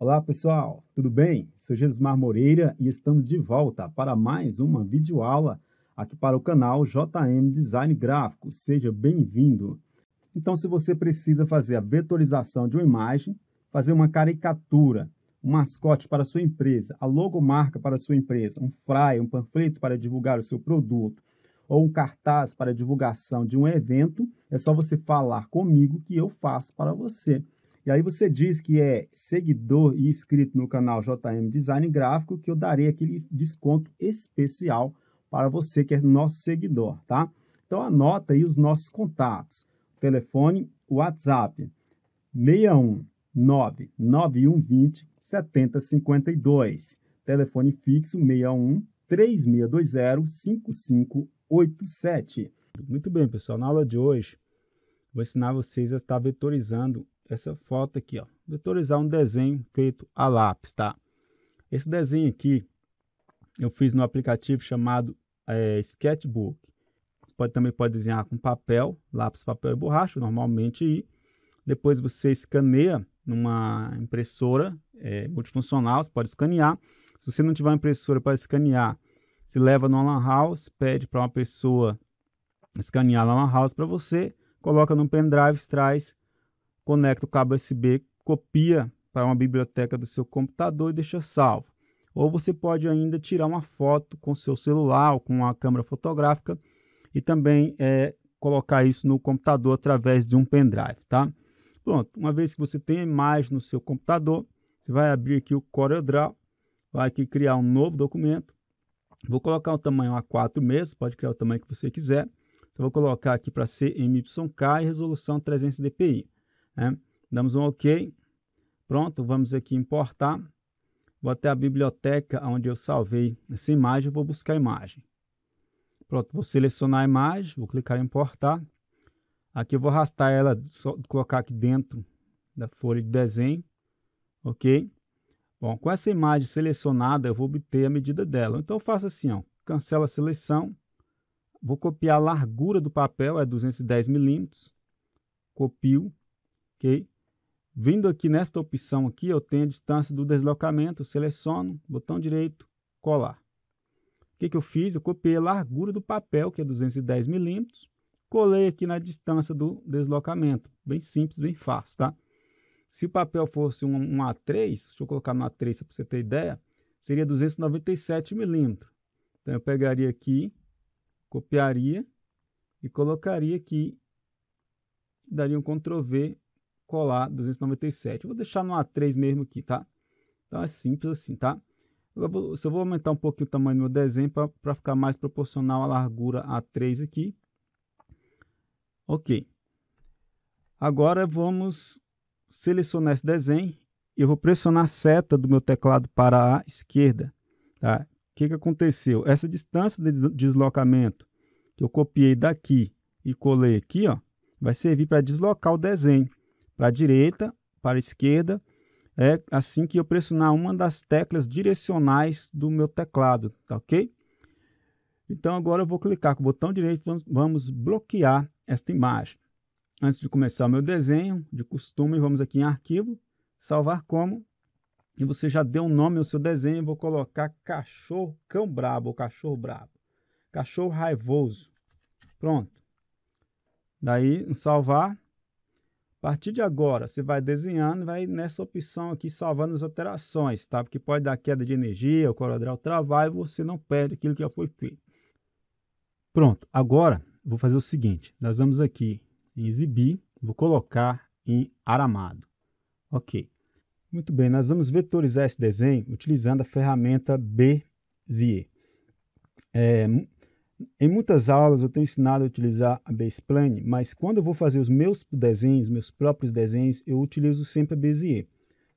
Olá pessoal, tudo bem? Sou Gesmar Moreira e estamos de volta para mais uma videoaula aqui para o canal JM Design Gráfico. Seja bem-vindo! Então, se você precisa fazer a vetorização de uma imagem, fazer uma caricatura, um mascote para a sua empresa, a logomarca para a sua empresa, um flyer, um panfleto para divulgar o seu produto, ou um cartaz para divulgação de um evento, é só você falar comigo que eu faço para você. E aí você diz que é seguidor e inscrito no canal JM Design Gráfico que eu darei aquele desconto especial para você que é nosso seguidor, tá? Então anota aí os nossos contatos. Telefone, WhatsApp 619 9120 7052. Telefone fixo 61 3620 5587. Muito bem, pessoal, na aula de hoje vou ensinar vocês a estar vetorizando essa foto aqui, ó, vetorizar um desenho feito a lápis, tá? Esse desenho aqui eu fiz no aplicativo chamado é, Sketchbook. Você pode, também pode desenhar com papel, lápis, papel e borracha, normalmente. E depois você escaneia numa impressora é, multifuncional, você pode escanear. Se você não tiver uma impressora para escanear, se leva no Lan House, pede para uma pessoa escanear na Lan House para você, coloca no pendrive, traz conecta o cabo USB, copia para uma biblioteca do seu computador e deixa salvo. Ou você pode ainda tirar uma foto com seu celular ou com uma câmera fotográfica e também é, colocar isso no computador através de um pendrive, tá? Pronto, uma vez que você tem a imagem no seu computador, você vai abrir aqui o CorelDRAW, vai aqui criar um novo documento. Vou colocar o tamanho A4 mesmo, pode criar o tamanho que você quiser. Então, vou colocar aqui para ser MYK e resolução 300 dpi. Né? Damos um OK. Pronto, vamos aqui importar. Vou até a biblioteca onde eu salvei essa imagem, vou buscar a imagem. Pronto, vou selecionar a imagem, vou clicar em importar. Aqui eu vou arrastar ela, só colocar aqui dentro da folha de desenho, ok? Bom, com essa imagem selecionada, eu vou obter a medida dela. Então, eu faço assim, ó, cancela a seleção, vou copiar a largura do papel, é 210 milímetros, copio, ok? Vindo aqui nesta opção aqui, eu tenho a distância do deslocamento, seleciono, botão direito, colar. O que, que eu fiz? Eu copiei a largura do papel, que é 210 milímetros, colei aqui na distância do deslocamento. Bem simples, bem fácil, tá? Se o papel fosse um, um A3, deixa eu colocar no A3 para você ter ideia, seria 297 milímetros. Então, eu pegaria aqui, copiaria e colocaria aqui, daria um Ctrl V colar 297. vou deixar no A3 mesmo aqui, tá? Então é simples assim, tá? Eu vou, só vou aumentar um pouquinho o tamanho do meu desenho para ficar mais proporcional à largura A3 aqui. Ok. Agora vamos selecionar esse desenho e eu vou pressionar a seta do meu teclado para a esquerda. Tá? O que, que aconteceu? Essa distância de deslocamento que eu copiei daqui e colei aqui, ó, vai servir para deslocar o desenho para a direita, para a esquerda, é assim que eu pressionar uma das teclas direcionais do meu teclado, tá ok? Então agora eu vou clicar com o botão direito, vamos bloquear esta imagem. Antes de começar o meu desenho, de costume, vamos aqui em arquivo, salvar como, e você já deu um nome ao seu desenho, eu vou colocar cachorro cão brabo, ou cachorro brabo, cachorro raivoso, pronto. Daí, salvar, a partir de agora, você vai desenhando, vai nessa opção aqui, salvando as alterações, tá? Porque pode dar queda de energia, o CorelDRAW travar e você não perde aquilo que já foi feito. Pronto, agora vou fazer o seguinte, nós vamos aqui em exibir, vou colocar em aramado. Ok. Muito bem, nós vamos vetorizar esse desenho utilizando a ferramenta Bezier. É, em muitas aulas eu tenho ensinado a utilizar a Base Plane, mas quando eu vou fazer os meus desenhos, meus próprios desenhos, eu utilizo sempre a Bezier,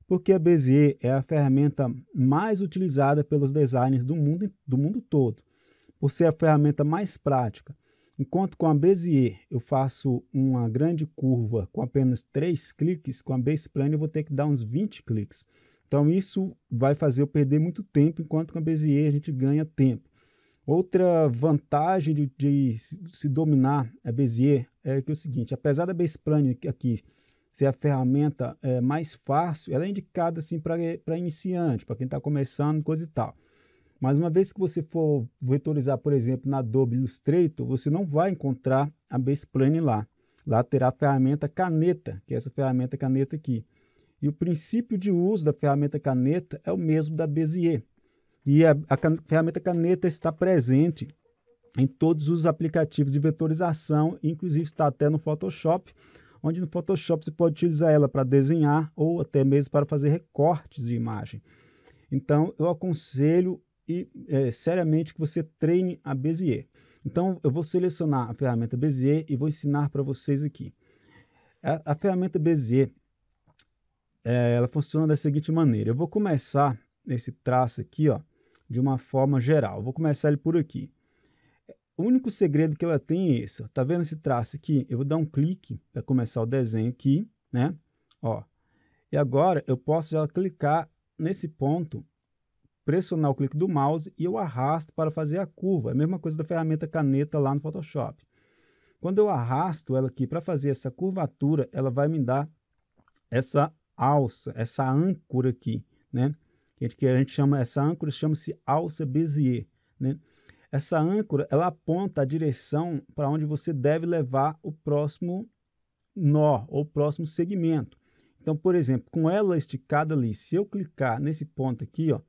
porque a Bezier é a ferramenta mais utilizada pelos designers do mundo, do mundo todo, por ser a ferramenta mais prática. Enquanto com a Bezier eu faço uma grande curva com apenas 3 cliques, com a Base Plane eu vou ter que dar uns 20 cliques. Então isso vai fazer eu perder muito tempo, enquanto com a Bezier a gente ganha tempo. Outra vantagem de, de se dominar a é Bezier é que é o seguinte, apesar da Baseplan aqui ser a ferramenta é, mais fácil, ela é indicada assim para iniciante, para quem está começando, coisa e tal. Mas uma vez que você for vetorizar, por exemplo, na Adobe Illustrator, você não vai encontrar a Baseplan lá. Lá terá a ferramenta caneta, que é essa ferramenta caneta aqui. E o princípio de uso da ferramenta caneta é o mesmo da Bezier. E a, a can, ferramenta caneta está presente em todos os aplicativos de vetorização, inclusive está até no Photoshop, onde no Photoshop você pode utilizar ela para desenhar ou até mesmo para fazer recortes de imagem. Então, eu aconselho e, é, seriamente que você treine a Bezier. Então, eu vou selecionar a ferramenta Bezier e vou ensinar para vocês aqui. A, a ferramenta Bezier, é, ela funciona da seguinte maneira. Eu vou começar nesse traço aqui, ó de uma forma geral. Vou começar ele por aqui. O único segredo que ela tem é esse. Tá vendo esse traço aqui? Eu vou dar um clique para começar o desenho aqui, né? Ó. E agora eu posso já clicar nesse ponto, pressionar o clique do mouse e eu arrasto para fazer a curva. É a mesma coisa da ferramenta caneta lá no Photoshop. Quando eu arrasto ela aqui para fazer essa curvatura, ela vai me dar essa alça, essa âncora aqui, né? que a gente chama essa âncora chama-se alça Bézier, né? Essa âncora, ela aponta a direção para onde você deve levar o próximo nó ou o próximo segmento. Então, por exemplo, com ela esticada ali, se eu clicar nesse ponto aqui, ó,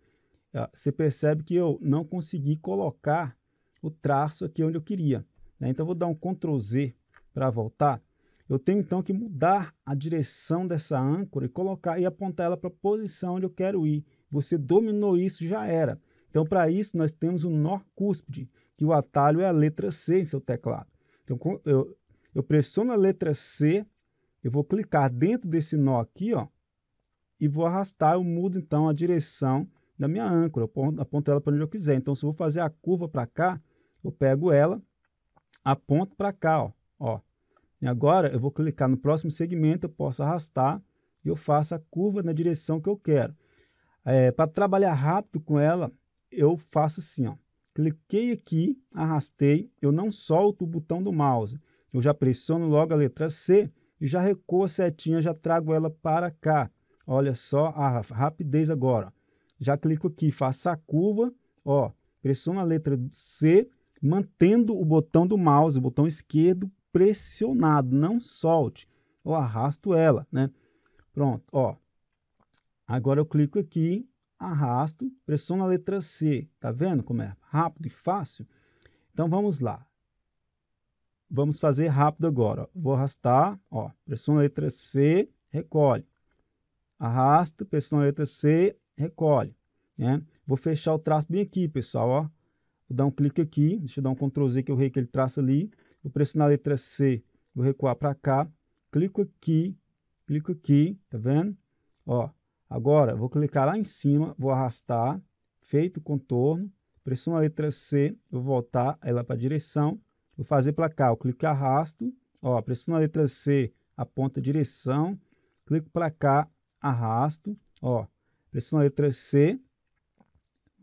é, você percebe que eu não consegui colocar o traço aqui onde eu queria. Né? Então, eu vou dar um Ctrl Z para voltar. Eu tenho então que mudar a direção dessa âncora e colocar e apontar ela para a posição onde eu quero ir. Você dominou isso, já era. Então, para isso, nós temos o nó cúspide, que o atalho é a letra C em seu teclado. Então, eu, eu pressiono a letra C, eu vou clicar dentro desse nó aqui, ó, e vou arrastar, eu mudo então a direção da minha âncora, eu aponto, aponto ela para onde eu quiser. Então, se eu vou fazer a curva para cá, eu pego ela, aponto para cá, ó, ó. E agora eu vou clicar no próximo segmento, eu posso arrastar e eu faço a curva na direção que eu quero. É, Para trabalhar rápido com ela, eu faço assim, ó. Cliquei aqui, arrastei, eu não solto o botão do mouse. Eu já pressiono logo a letra C e já recuo a setinha, já trago ela para cá. Olha só a rapidez agora. Já clico aqui, faço a curva, ó, pressiono a letra C, mantendo o botão do mouse, o botão esquerdo pressionado, não solte. Eu arrasto ela, né? Pronto, ó, Agora eu clico aqui, arrasto, pressiono a letra C. Tá vendo como é rápido e fácil? Então vamos lá. Vamos fazer rápido agora. Ó. Vou arrastar, ó, pressiono a letra C, recolhe. Arrasto, pressiono a letra C, recolhe. Né? Vou fechar o traço bem aqui, pessoal. Ó. Vou dar um clique aqui, deixa eu dar um Ctrl Z que eu rei aquele traço ali. Vou pressionar a letra C, vou recuar para cá. Clico aqui, clico aqui, tá vendo? Ó, Agora, vou clicar lá em cima, vou arrastar, feito o contorno, pressiono a letra C, vou voltar ela para a direção, vou fazer para cá, eu clico e arrasto, ó, pressiono a letra C, aponta a direção, clico para cá, arrasto, ó, pressiono a letra C,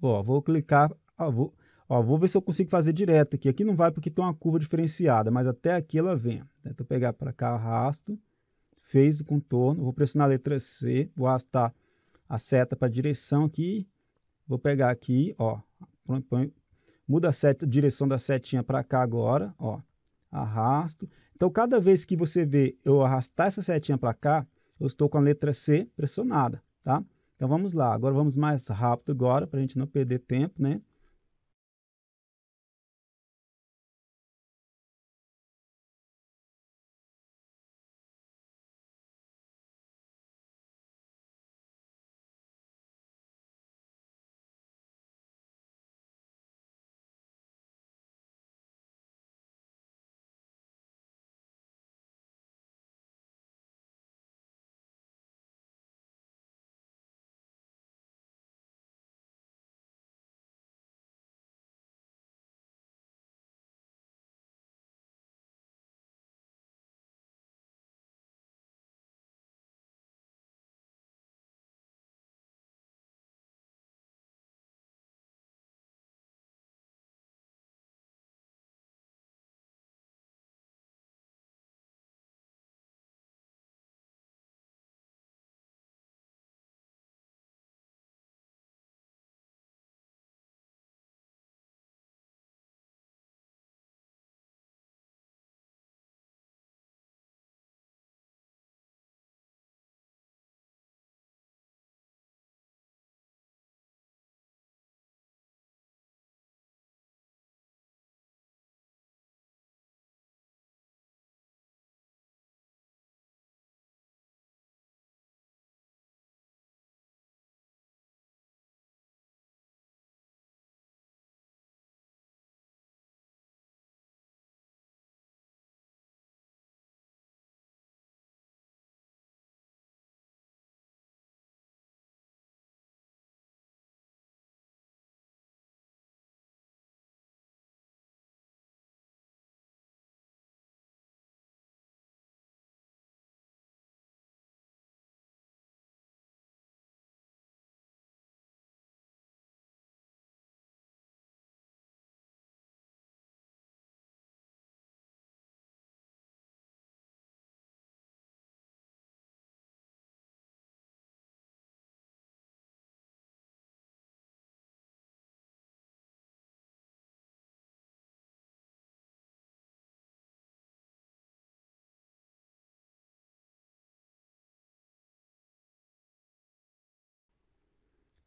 ó, vou clicar, ó, vou, ó, vou ver se eu consigo fazer direto aqui, aqui não vai porque tem uma curva diferenciada, mas até aqui ela vem, tento pegar para cá, arrasto, fez o contorno, vou pressionar a letra C, vou arrastar a seta para a direção aqui, vou pegar aqui, ó, muda a seta, a direção da setinha para cá agora, ó, arrasto. Então, cada vez que você vê eu arrastar essa setinha para cá, eu estou com a letra C pressionada, tá? Então, vamos lá, agora vamos mais rápido agora, para a gente não perder tempo, né?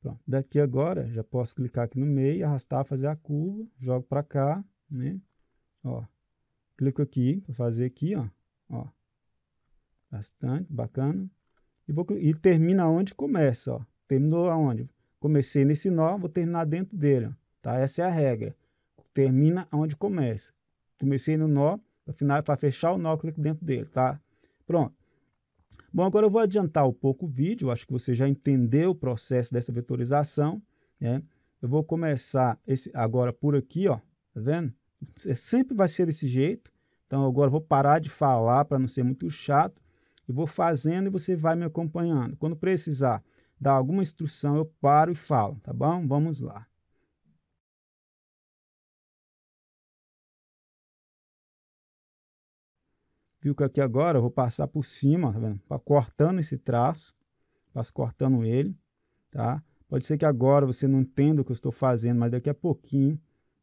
Pronto. Daqui agora, já posso clicar aqui no meio, arrastar, fazer a curva, jogo para cá, né? Ó, clico aqui para fazer aqui, ó, ó. Bastante, bacana. E, vou, e termina onde começa, ó. Terminou aonde? Comecei nesse nó, vou terminar dentro dele, ó, tá? Essa é a regra. Termina onde começa. Comecei no nó, para fechar o nó, clico dentro dele, tá? Pronto. Bom, agora eu vou adiantar um pouco o vídeo, acho que você já entendeu o processo dessa vetorização. Né? Eu vou começar esse, agora por aqui, ó, tá vendo? É, sempre vai ser desse jeito, então agora eu vou parar de falar para não ser muito chato. e vou fazendo e você vai me acompanhando. Quando precisar dar alguma instrução, eu paro e falo, tá bom? Vamos lá. Fico aqui agora, vou passar por cima, tá vendo? Cortando esse traço, passo cortando ele, tá? Pode ser que agora você não entenda o que eu estou fazendo, mas daqui a pouquinho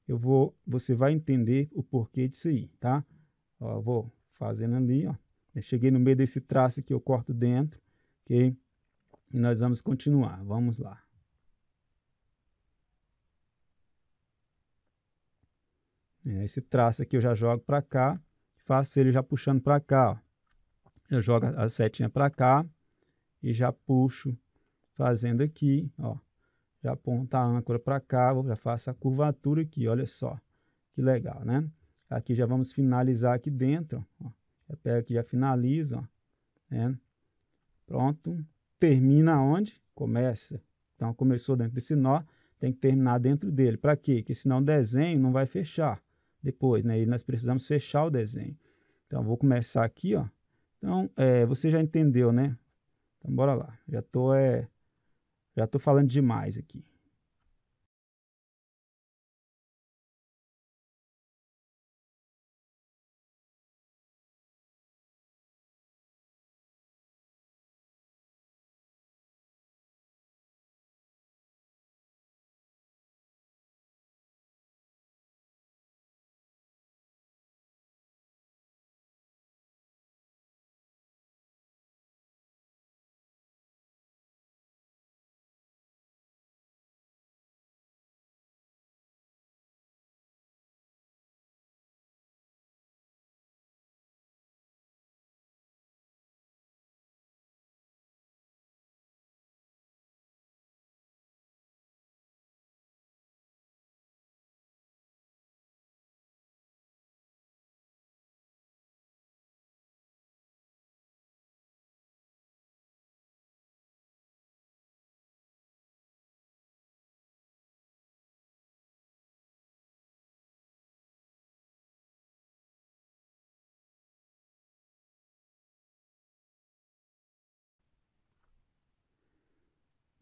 eu vou, você vai entender o porquê disso aí, tá? Ó, eu vou fazendo ali, ó. Eu cheguei no meio desse traço aqui, eu corto dentro, ok? E nós vamos continuar, vamos lá. É, esse traço aqui eu já jogo para cá, Faço ele já puxando para cá. Ó. Eu jogo a setinha para cá e já puxo fazendo aqui, ó. Já aponta a âncora para cá, já faço a curvatura aqui, olha só. Que legal, né? Aqui já vamos finalizar aqui dentro, ó. Já pega aqui, já finaliza, ó. Né? Pronto. Termina onde? Começa. Então, começou dentro desse nó, tem que terminar dentro dele. Para quê? Porque senão o desenho não vai fechar depois, né? E nós precisamos fechar o desenho. Então, vou começar aqui, ó. Então, é, você já entendeu, né? Então, bora lá. Já tô, é, já tô falando demais aqui.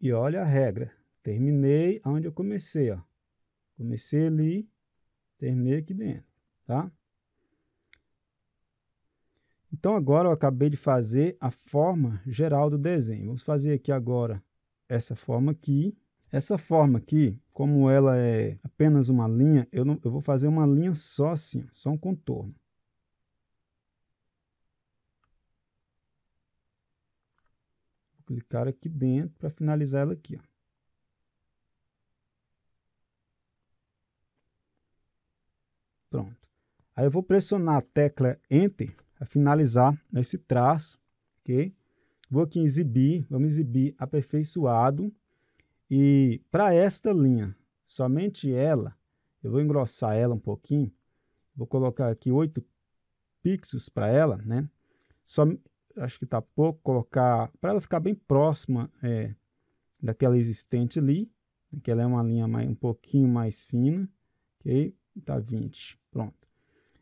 E olha a regra. Terminei onde eu comecei, ó. Comecei ali, terminei aqui dentro, tá? Então, agora eu acabei de fazer a forma geral do desenho. Vamos fazer aqui agora essa forma aqui. Essa forma aqui, como ela é apenas uma linha, eu, não, eu vou fazer uma linha só assim, só um contorno. clicar aqui dentro para finalizar ela aqui. Ó. Pronto. Aí eu vou pressionar a tecla Enter para finalizar esse traço, ok? Vou aqui em exibir, vamos exibir aperfeiçoado. E para esta linha, somente ela, eu vou engrossar ela um pouquinho. Vou colocar aqui 8 pixels para ela, né? Som acho que está pouco, colocar para ela ficar bem próxima é, daquela existente ali, né, que ela é uma linha mais, um pouquinho mais fina, ok? Tá 20, pronto.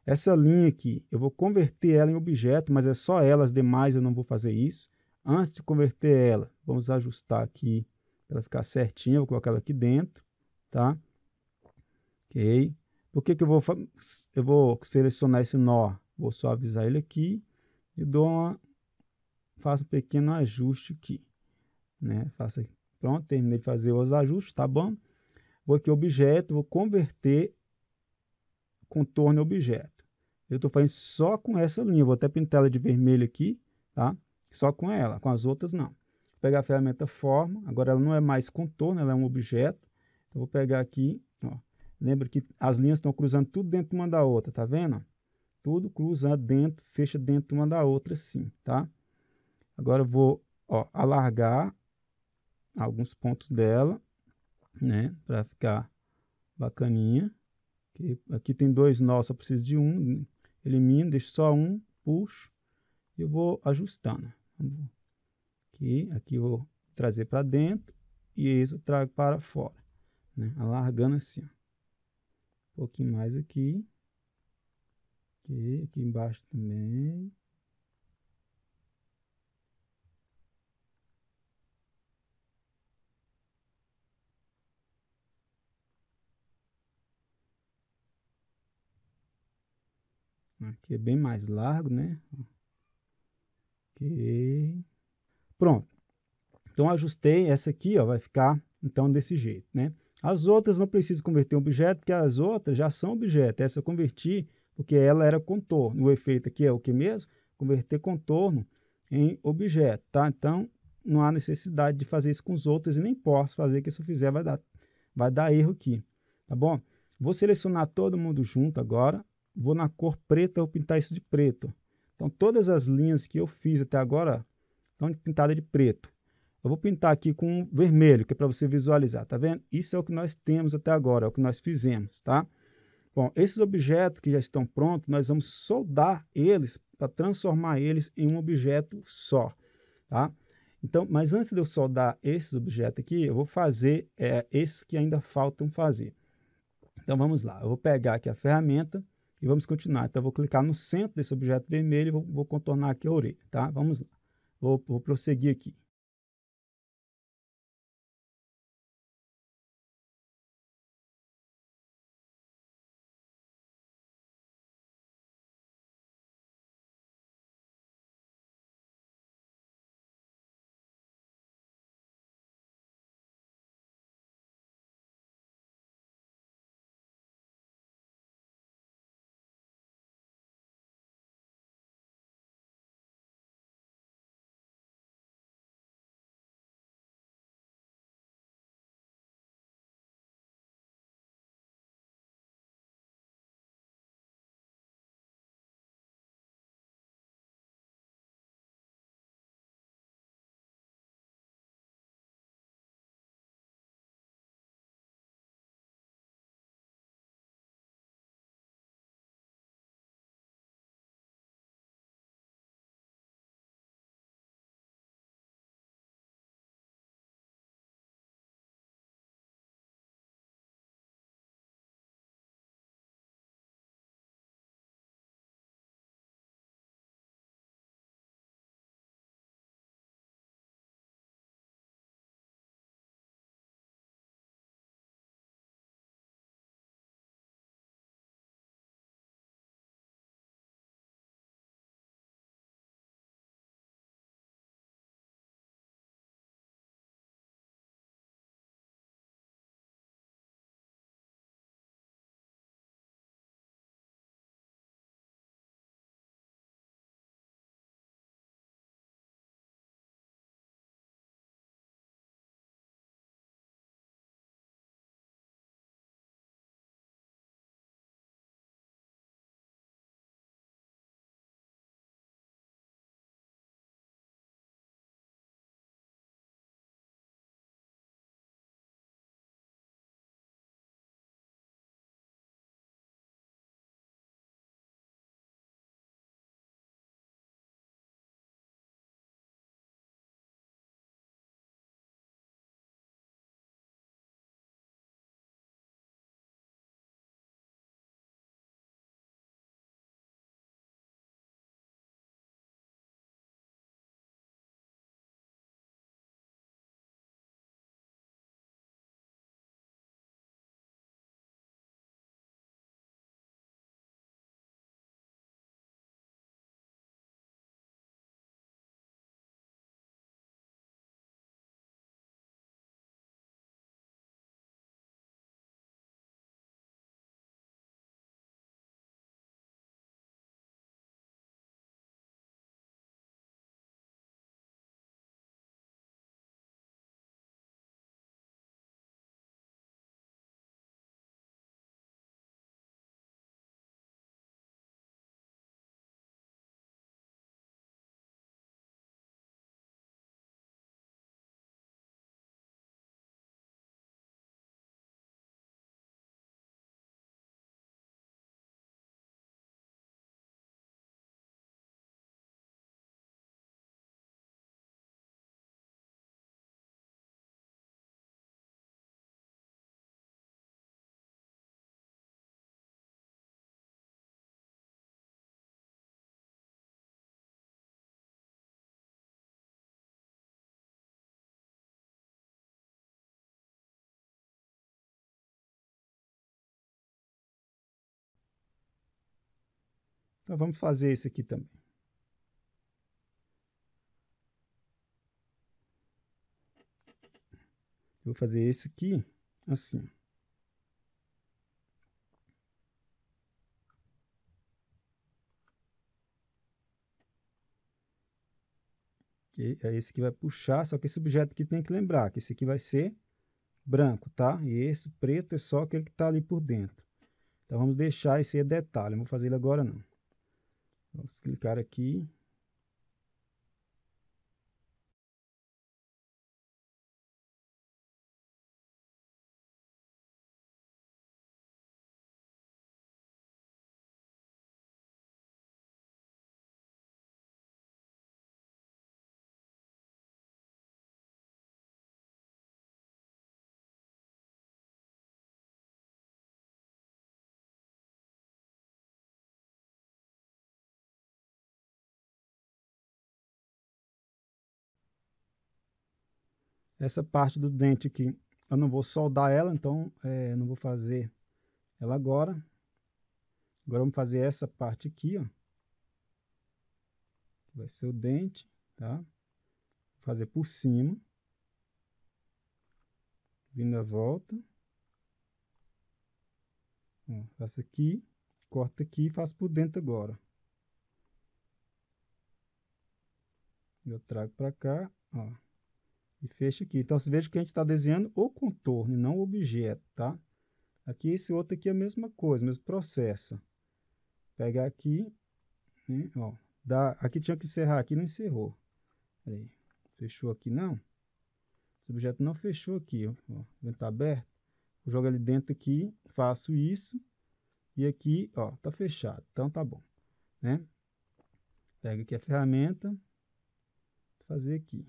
Essa linha aqui, eu vou converter ela em objeto, mas é só ela, as demais eu não vou fazer isso. Antes de converter ela, vamos ajustar aqui para ela ficar certinha, vou colocar ela aqui dentro, tá? Ok? Por que, que eu, vou, eu vou selecionar esse nó? Vou suavizar ele aqui e dou uma faço um pequeno ajuste aqui, né? Faço aqui. Pronto, terminei de fazer os ajustes, tá bom? Vou aqui objeto, vou converter contorno objeto. Eu estou fazendo só com essa linha, vou até pintar ela de vermelho aqui, tá? Só com ela, com as outras não. Vou pegar a ferramenta forma, agora ela não é mais contorno, ela é um objeto. Então, vou pegar aqui, ó. Lembra que as linhas estão cruzando tudo dentro uma da outra, tá vendo? Tudo cruza dentro, fecha dentro uma da outra assim, tá? Agora eu vou ó, alargar alguns pontos dela, né? Para ficar bacaninha. Aqui, aqui tem dois nós, só preciso de um. Elimino, deixo só um, puxo. E eu vou ajustando. Aqui, aqui eu vou trazer para dentro. E isso eu trago para fora. Né? Alargando assim. Ó. Um pouquinho mais aqui. Aqui, aqui embaixo também. Aqui é bem mais largo, né? Ok. Pronto. Então, ajustei essa aqui, ó, vai ficar, então, desse jeito, né? As outras não preciso converter em objeto, porque as outras já são objeto. Essa eu converti porque ela era contorno. O efeito aqui é o que mesmo? Converter contorno em objeto, tá? Então, não há necessidade de fazer isso com os outros e nem posso fazer, que se eu fizer vai dar, vai dar erro aqui, tá bom? Vou selecionar todo mundo junto agora, vou na cor preta, vou pintar isso de preto. Então, todas as linhas que eu fiz até agora estão pintadas de preto. Eu vou pintar aqui com vermelho, que é para você visualizar, tá vendo? Isso é o que nós temos até agora, é o que nós fizemos, tá? Bom, esses objetos que já estão prontos, nós vamos soldar eles para transformar eles em um objeto só, tá? Então, mas antes de eu soldar esses objetos aqui, eu vou fazer é, esses que ainda faltam fazer. Então, vamos lá. Eu vou pegar aqui a ferramenta, e vamos continuar. Então, vou clicar no centro desse objeto vermelho e vou, vou contornar aqui a orelha, tá? Vamos lá. Vou, vou prosseguir aqui. Então vamos fazer esse aqui também. vou fazer esse aqui assim. E é esse que vai puxar, só que esse objeto aqui tem que lembrar que esse aqui vai ser branco, tá? E esse preto é só aquele que está ali por dentro. Então, vamos deixar esse detalhe, não vou fazer ele agora não. Vamos clicar aqui. essa parte do dente aqui, eu não vou soldar ela, então é, não vou fazer ela agora. Agora vamos fazer essa parte aqui, ó. Vai ser o dente, tá? Vou fazer por cima. Vindo a volta. Ó, faço aqui, corta aqui e faço por dentro agora. Eu trago para cá, ó. E fecha aqui. Então, você veja que a gente está desenhando o contorno e não o objeto, tá? Aqui, esse outro aqui é a mesma coisa, mesmo processo. Pegar aqui, né? ó, dá, aqui tinha que encerrar, aqui não encerrou. fechou aqui não? Esse objeto não fechou aqui, ó, está aberto. Eu jogo ele dentro aqui, faço isso, e aqui, ó, tá fechado, então tá bom, né? Pega aqui a ferramenta, fazer aqui.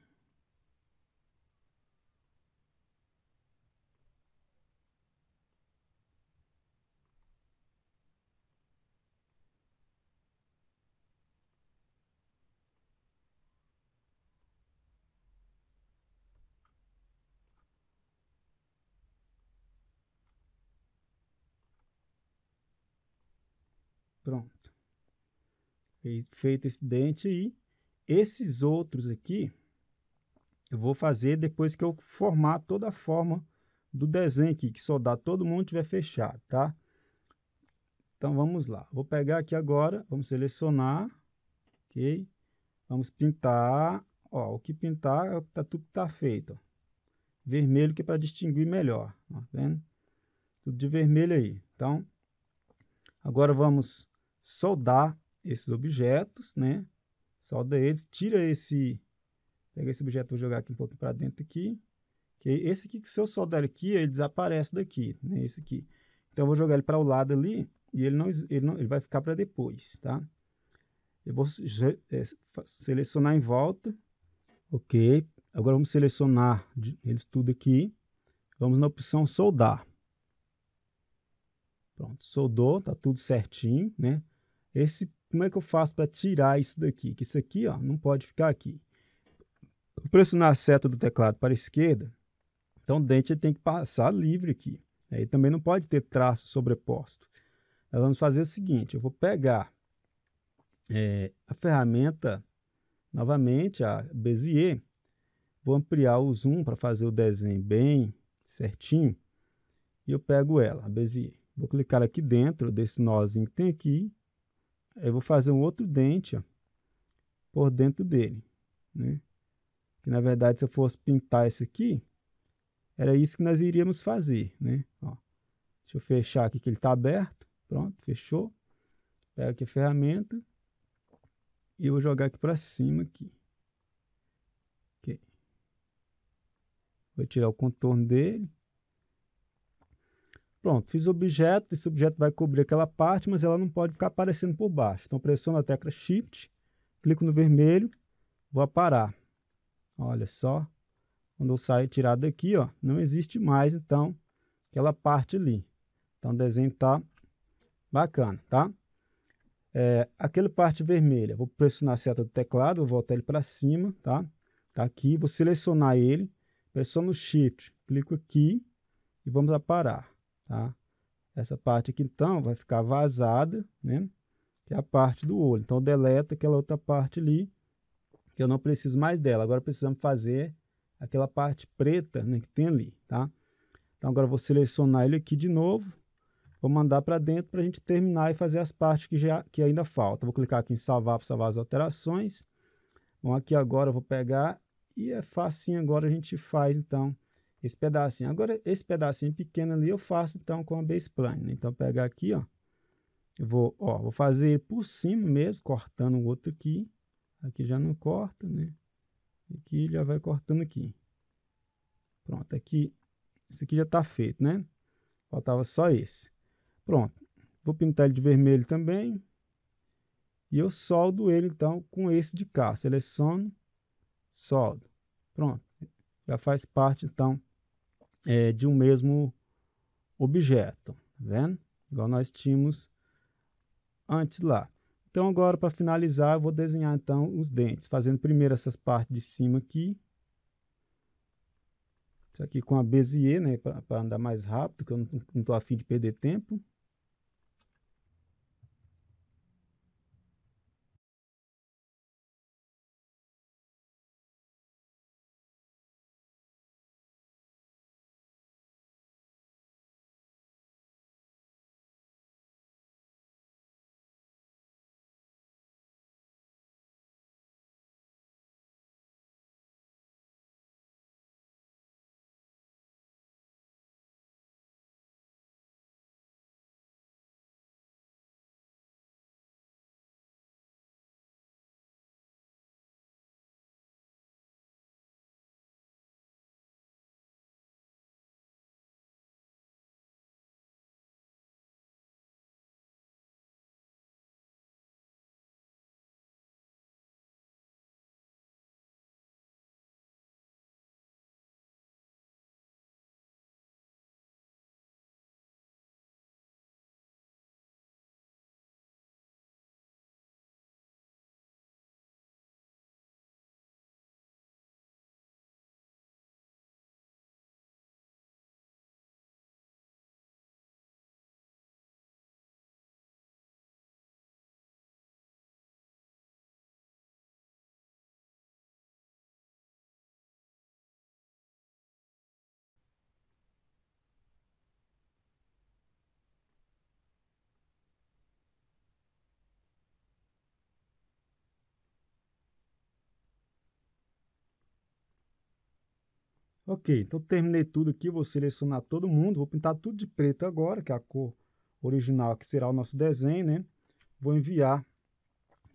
feito esse dente e esses outros aqui eu vou fazer depois que eu formar toda a forma do desenho aqui, que soldar todo mundo tiver fechado, tá? Então vamos lá, vou pegar aqui agora, vamos selecionar, ok? Vamos pintar, ó, o que pintar é o que tá, tudo que tá feito, ó. Vermelho que é para distinguir melhor, tá vendo? Tudo de vermelho aí, então... Agora vamos soldar esses objetos, né? Solda eles, tira esse, pega esse objeto, vou jogar aqui um pouquinho para dentro aqui. Que é esse aqui, que se eu soldar aqui, ele desaparece daqui, né? Esse aqui. Então, eu vou jogar ele para o lado ali e ele não, ele não ele vai ficar para depois, tá? Eu vou é, selecionar em volta, ok? Agora, vamos selecionar eles tudo aqui. Vamos na opção soldar. Pronto, soldou, tá tudo certinho, né? Esse como é que eu faço para tirar isso daqui? Que isso aqui ó, não pode ficar aqui. Vou pressionar a seta do teclado para a esquerda, então o dente tem que passar livre aqui. Aí também não pode ter traço sobreposto. Nós vamos fazer o seguinte, eu vou pegar é, a ferramenta, novamente, a Bezier, vou ampliar o zoom para fazer o desenho bem certinho, e eu pego ela, a Bezier. Vou clicar aqui dentro desse nozinho que tem aqui, eu vou fazer um outro dente ó, por dentro dele, né? Que na verdade, se eu fosse pintar esse aqui, era isso que nós iríamos fazer, né? Ó, deixa eu fechar aqui que ele está aberto. Pronto, fechou. Pego aqui a ferramenta e eu vou jogar aqui para cima aqui. Okay. Vou tirar o contorno dele. Pronto, fiz o objeto, esse objeto vai cobrir aquela parte, mas ela não pode ficar aparecendo por baixo. Então, pressiono a tecla Shift, clico no vermelho, vou aparar. Olha só, quando eu saio tirado daqui, ó, não existe mais, então, aquela parte ali. Então, o desenho está bacana, tá? É, aquela parte vermelha, vou pressionar a seta do teclado, vou voltar ele para cima, tá? Tá aqui, vou selecionar ele, pressiono Shift, clico aqui e vamos aparar. Tá? Essa parte aqui, então, vai ficar vazada, né? que é a parte do olho. Então, deleta aquela outra parte ali, que eu não preciso mais dela. Agora, precisamos fazer aquela parte preta né, que tem ali, tá? Então, agora vou selecionar ele aqui de novo, vou mandar para dentro para a gente terminar e fazer as partes que, já, que ainda faltam. Vou clicar aqui em salvar para salvar as alterações. Bom, aqui agora eu vou pegar e é facinho agora a gente faz, então, esse pedacinho. Agora, esse pedacinho pequeno ali eu faço, então, com a base plane. Né? Então, pegar aqui, ó, eu vou, ó, vou fazer por cima mesmo, cortando o outro aqui. Aqui já não corta, né? Aqui já vai cortando aqui. Pronto, aqui, isso aqui já está feito, né? Faltava só esse. Pronto, vou pintar ele de vermelho também. E eu soldo ele, então, com esse de cá. Seleciono, soldo. Pronto, já faz parte, então, é, de um mesmo objeto, tá vendo? Igual nós tínhamos antes lá. Então, agora, para finalizar, eu vou desenhar, então, os dentes, fazendo primeiro essas partes de cima aqui. Isso aqui com a Bezier, né, para andar mais rápido, que eu não estou afim de perder tempo. Ok, então terminei tudo aqui, vou selecionar todo mundo, vou pintar tudo de preto agora, que é a cor original que será o nosso desenho, né? Vou enviar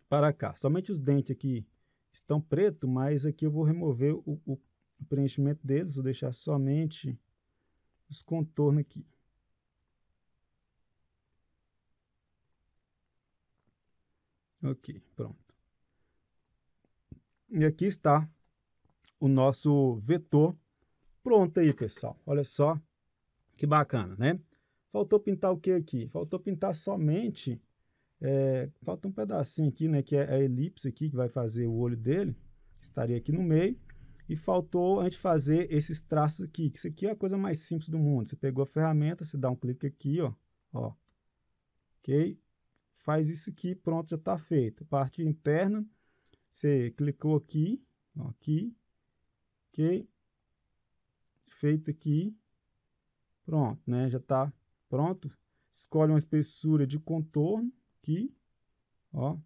para cá. Somente os dentes aqui estão preto, mas aqui eu vou remover o, o preenchimento deles, vou deixar somente os contornos aqui. Ok, pronto. E aqui está o nosso vetor pronta aí, pessoal. Olha só que bacana, né? Faltou pintar o que aqui? Faltou pintar somente... É, falta um pedacinho aqui, né? Que é a elipse aqui que vai fazer o olho dele. Estaria aqui no meio. E faltou a gente fazer esses traços aqui. Que isso aqui é a coisa mais simples do mundo. Você pegou a ferramenta, você dá um clique aqui, ó. ó ok? Faz isso aqui, pronto, já está feito. Parte interna, você clicou aqui, ó, aqui, ok? feito aqui. Pronto, né? Já está pronto. Escolhe uma espessura de contorno aqui, ó.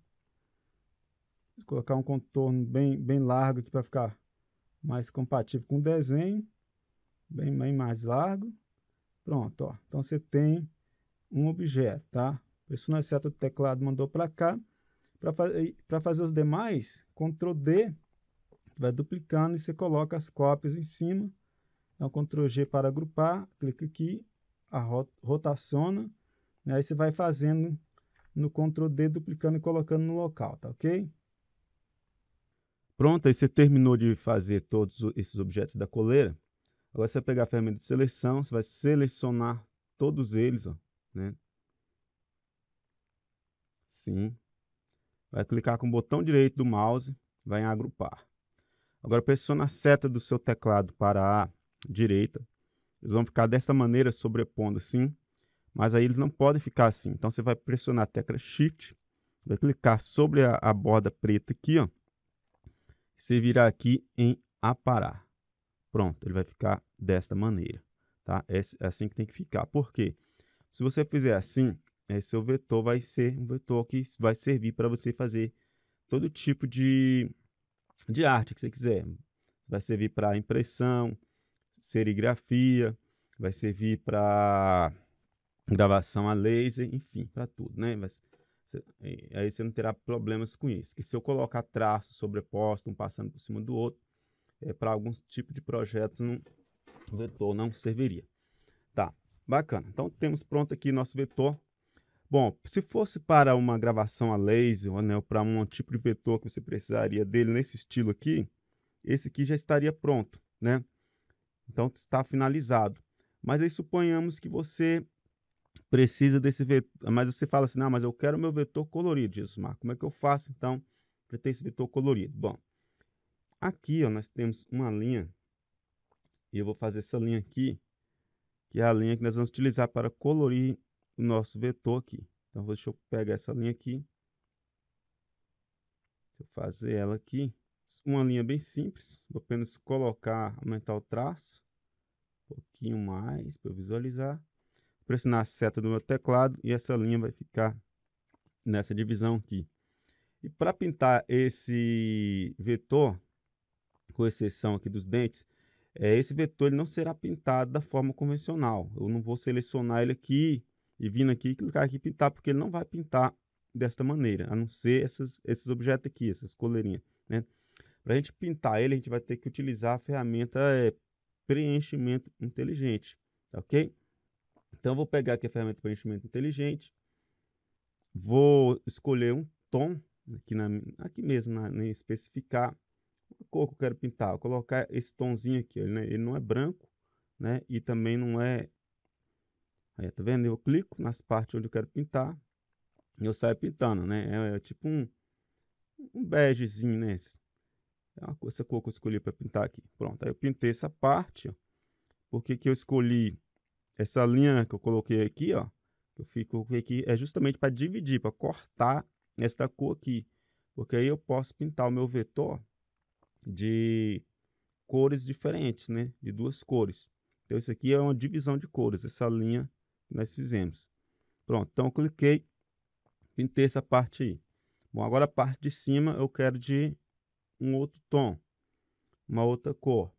Vou colocar um contorno bem, bem largo aqui para ficar mais compatível com o desenho. Bem, bem mais largo. Pronto, ó. Então, você tem um objeto, tá? Pressiona seta o teclado, mandou para cá. Para fa fazer os demais, Ctrl D, vai duplicando e você coloca as cópias em cima. Então, Ctrl G para agrupar, clica aqui, a rotaciona, né? aí você vai fazendo no Ctrl D, duplicando e colocando no local, tá ok? Pronto, aí você terminou de fazer todos esses objetos da coleira. Agora você vai pegar a ferramenta de seleção, você vai selecionar todos eles, ó, né? Sim. Vai clicar com o botão direito do mouse, vai em agrupar. Agora pressiona a seta do seu teclado para A direita. Eles vão ficar dessa maneira, sobrepondo assim, mas aí eles não podem ficar assim. Então você vai pressionar a tecla Shift, vai clicar sobre a, a borda preta aqui, ó. Você virar aqui em aparar. Pronto, ele vai ficar desta maneira, tá? É, é assim que tem que ficar. Por quê? Se você fizer assim, esse é, seu vetor vai ser um vetor que vai servir para você fazer todo tipo de, de arte que você quiser. Vai servir para impressão, serigrafia, vai servir para gravação a laser, enfim, para tudo, né? Mas, aí você não terá problemas com isso. Que se eu colocar traços sobrepostos, um passando por cima do outro, é, para alguns tipos de projetos, não vetor não serviria. Tá, bacana. Então temos pronto aqui nosso vetor. Bom, se fosse para uma gravação a laser, ou né, para um tipo de vetor que você precisaria dele nesse estilo aqui, esse aqui já estaria pronto, né? Então está finalizado. Mas aí suponhamos que você precisa desse vetor, mas você fala assim: "Não, mas eu quero meu vetor colorido, Jesus Marco. Como é que eu faço então para ter esse vetor colorido?" Bom, aqui, ó, nós temos uma linha e eu vou fazer essa linha aqui, que é a linha que nós vamos utilizar para colorir o nosso vetor aqui. Então, deixa eu pegar essa linha aqui. Deixa eu fazer ela aqui uma linha bem simples, vou apenas colocar, aumentar o traço, um pouquinho mais para visualizar, pressionar a seta do meu teclado e essa linha vai ficar nessa divisão aqui. E para pintar esse vetor, com exceção aqui dos dentes, é, esse vetor ele não será pintado da forma convencional. Eu não vou selecionar ele aqui e vindo aqui clicar aqui pintar, porque ele não vai pintar desta maneira, a não ser essas, esses objetos aqui, essas coleirinhas. Né? Para a gente pintar ele, a gente vai ter que utilizar a ferramenta é, preenchimento inteligente, tá ok? Então, eu vou pegar aqui a ferramenta preenchimento inteligente, vou escolher um tom, aqui, na, aqui mesmo, na, especificar, a cor que eu quero pintar, vou colocar esse tomzinho aqui, ele, né? ele não é branco, né? E também não é... Aí, tá vendo? Eu clico nas partes onde eu quero pintar, e eu saio pintando, né? É, é tipo um, um begezinho, né? É essa cor que eu escolhi para pintar aqui. Pronto, aí eu pintei essa parte. Ó. Por que, que eu escolhi essa linha que eu coloquei aqui, ó? Eu fico aqui é justamente para dividir, para cortar esta cor aqui. Porque aí eu posso pintar o meu vetor de cores diferentes, né? De duas cores. Então, isso aqui é uma divisão de cores, essa linha que nós fizemos. Pronto, então eu cliquei, pintei essa parte aí. Bom, agora a parte de cima eu quero de um outro tom, uma outra cor,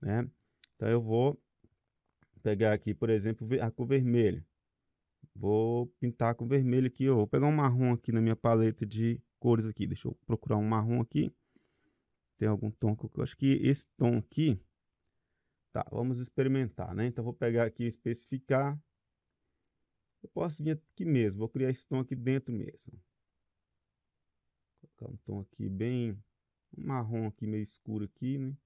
né? Então eu vou pegar aqui, por exemplo, a cor vermelha. Vou pintar com vermelho aqui, eu vou pegar um marrom aqui na minha paleta de cores aqui. Deixa eu procurar um marrom aqui. Tem algum tom que eu acho que esse tom aqui Tá, vamos experimentar, né? Então vou pegar aqui especificar. Eu posso vir aqui mesmo, vou criar esse tom aqui dentro mesmo. Vou colocar um tom aqui bem um marrom aqui meio escuro aqui, né?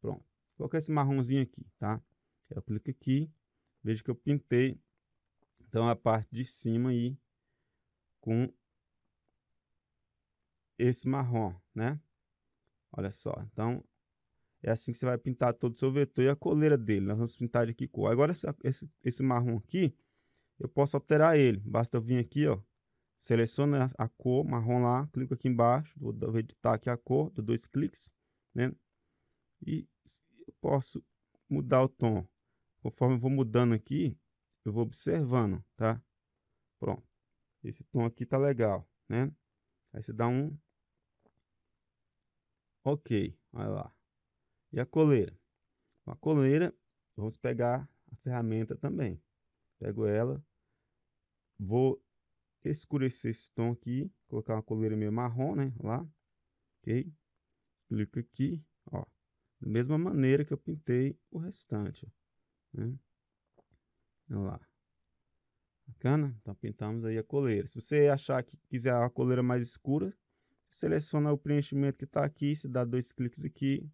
Pronto. qualquer esse marronzinho aqui, tá? Eu clico aqui, vejo que eu pintei, então, a parte de cima aí com esse marrom, né? Olha só, então é assim que você vai pintar todo o seu vetor e a coleira dele. Nós vamos pintar de que cor? Agora, esse, esse marrom aqui, eu posso alterar ele. Basta eu vir aqui, ó, seleciona a cor marrom lá, clico aqui embaixo, vou editar aqui a cor, dou dois cliques, né? E posso mudar o tom. Conforme eu vou mudando aqui, eu vou observando, tá? Pronto. Esse tom aqui tá legal, né? Aí você dá um OK, vai lá. E a coleira? A coleira, vamos pegar a ferramenta também. Pego ela, vou escurecer esse tom aqui, colocar uma coleira meio marrom, né? Lá, ok? Clica aqui, ó. Da mesma maneira que eu pintei o restante, né? Olha lá. Bacana? Então pintamos aí a coleira. Se você achar que quiser a coleira mais escura, seleciona o preenchimento que está aqui, você dá dois cliques aqui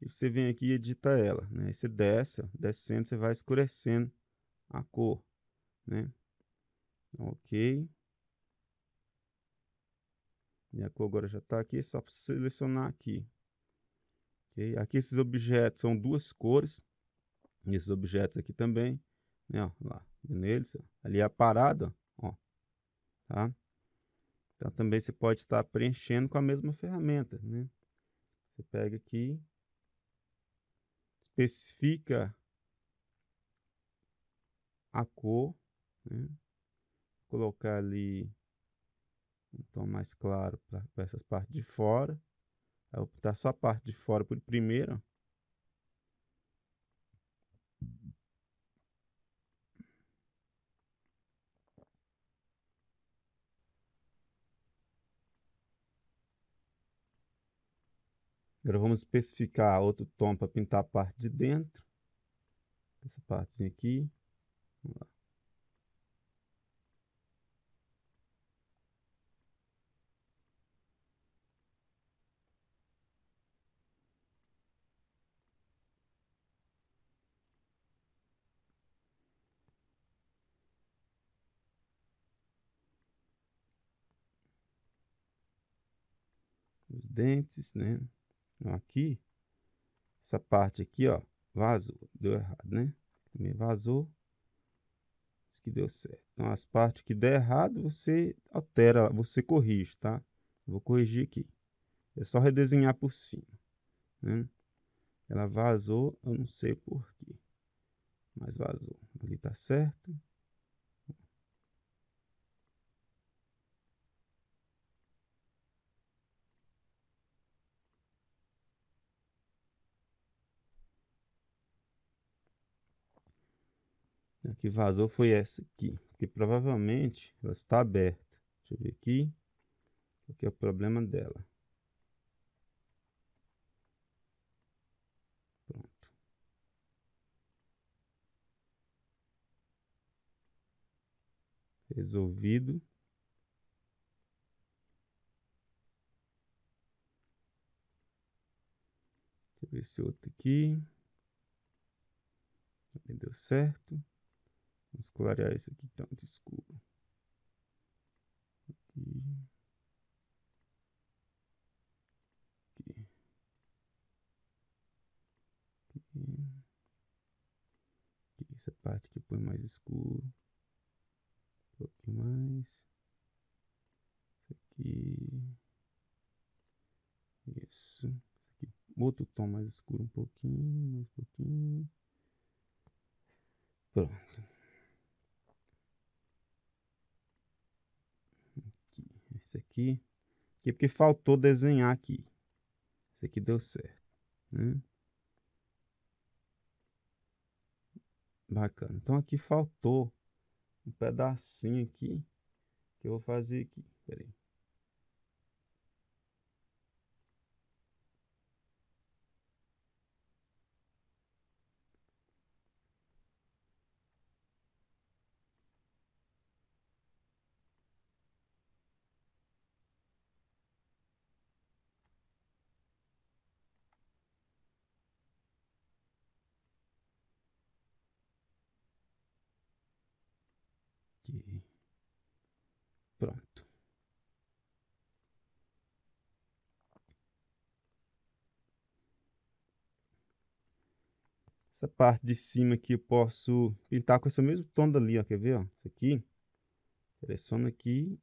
e você vem aqui e edita ela, né? Você desce, descendo, você vai escurecendo a cor, né? Ok. E a cor agora já está aqui, é só selecionar aqui. Okay? Aqui esses objetos são duas cores. E esses objetos aqui também. Né? Ó, lá, neles. Ali é a parada. Ó, tá? Então também você pode estar preenchendo com a mesma ferramenta. Né? Você pega aqui. Especifica a cor. Né? colocar ali um tom mais claro para essas partes de fora. Eu vou pintar só a parte de fora por primeiro. Agora vamos especificar outro tom para pintar a parte de dentro. Essa partezinha aqui. Vamos lá. dentes, né? Então, aqui, essa parte aqui, ó, vazou, deu errado, né? Também vazou, isso que deu certo. Então, as partes que der errado, você altera, você corrige, tá? Vou corrigir aqui. É só redesenhar por cima, né? Ela vazou, eu não sei por quê, mas vazou. Ali tá certo. A que vazou foi essa aqui, que provavelmente ela está aberta. Deixa eu ver aqui, o que é o problema dela. Pronto. Resolvido. Deixa eu ver esse outro aqui. Deu certo. Vamos clarear isso aqui, tá escuro. Aqui. Aqui. Aqui. aqui. Essa parte que põe mais escuro. Um pouquinho mais. Isso aqui. Isso. aqui. Outro tom mais escuro um pouquinho, mais um pouquinho. Pronto. Esse aqui, aqui é porque faltou desenhar aqui. Esse aqui deu certo, né? Bacana. Então aqui faltou um pedacinho aqui que eu vou fazer aqui. Peraí. aqui. Pronto. Essa parte de cima aqui eu posso pintar com esse mesmo tom dali, ó. Quer ver, ó? Isso aqui. Seleciona aqui.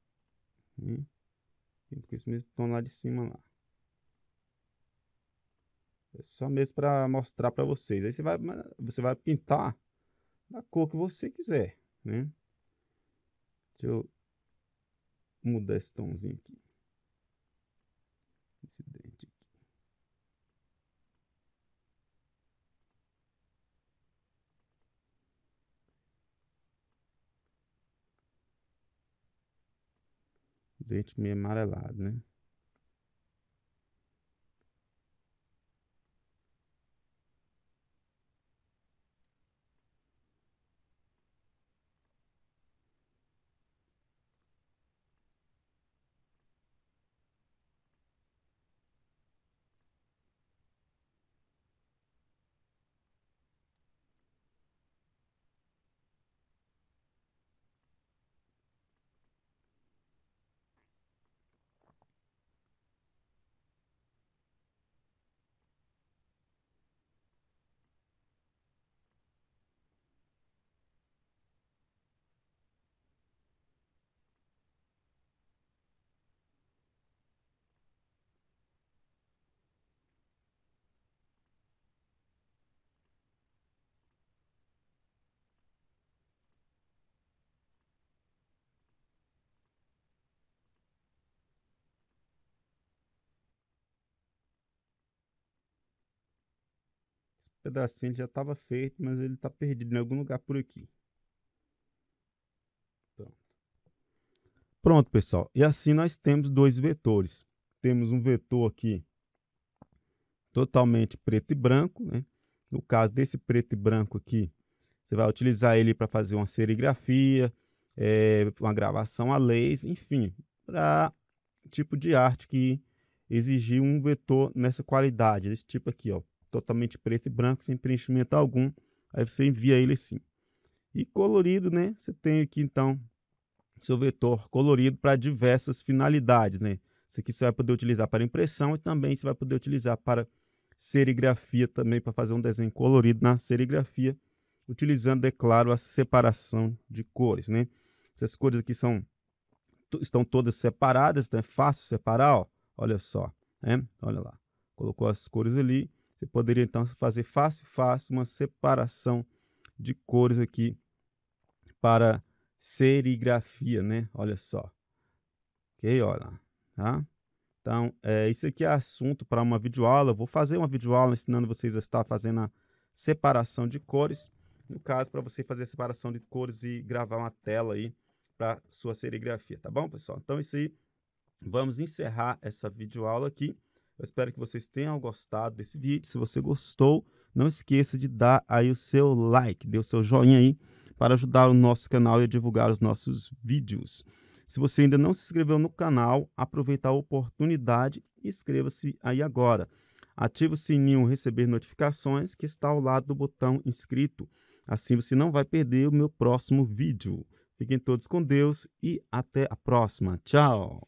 Né? Pinto com esse mesmo tom lá de cima lá. É só mesmo para mostrar para vocês. Aí você vai, você vai pintar da cor que você quiser, né? Deixa eu mudar esse tomzinho aqui. Esse dente aqui. Dente meio amarelado, né? pedacinho já estava feito, mas ele está perdido em algum lugar por aqui. Pronto. Pronto, pessoal. E assim nós temos dois vetores. Temos um vetor aqui totalmente preto e branco. Né? No caso desse preto e branco aqui, você vai utilizar ele para fazer uma serigrafia, é, uma gravação a laser, enfim, para tipo de arte que exigir um vetor nessa qualidade, desse tipo aqui, ó, totalmente preto e branco, sem preenchimento algum. Aí você envia ele assim. E colorido, né? Você tem aqui então seu vetor colorido para diversas finalidades, né? Isso aqui você vai poder utilizar para impressão e também você vai poder utilizar para serigrafia também para fazer um desenho colorido na serigrafia, utilizando, é claro, a separação de cores, né? Essas cores aqui são estão todas separadas, então é fácil separar, ó. Olha só, né? Olha lá. Colocou as cores ali você poderia então fazer face a face uma separação de cores aqui para serigrafia, né? Olha só. Ok, olha, tá? Então, é, isso aqui é assunto para uma videoaula. Eu vou fazer uma videoaula ensinando vocês a estar fazendo a separação de cores. No caso, para você fazer a separação de cores e gravar uma tela aí para sua serigrafia, tá bom, pessoal? Então, é isso aí. Vamos encerrar essa videoaula aqui. Eu espero que vocês tenham gostado desse vídeo. Se você gostou, não esqueça de dar aí o seu like, dê o seu joinha aí para ajudar o nosso canal e a divulgar os nossos vídeos. Se você ainda não se inscreveu no canal, aproveita a oportunidade e inscreva-se aí agora. Ative o sininho receber notificações que está ao lado do botão inscrito. Assim você não vai perder o meu próximo vídeo. Fiquem todos com Deus e até a próxima. Tchau!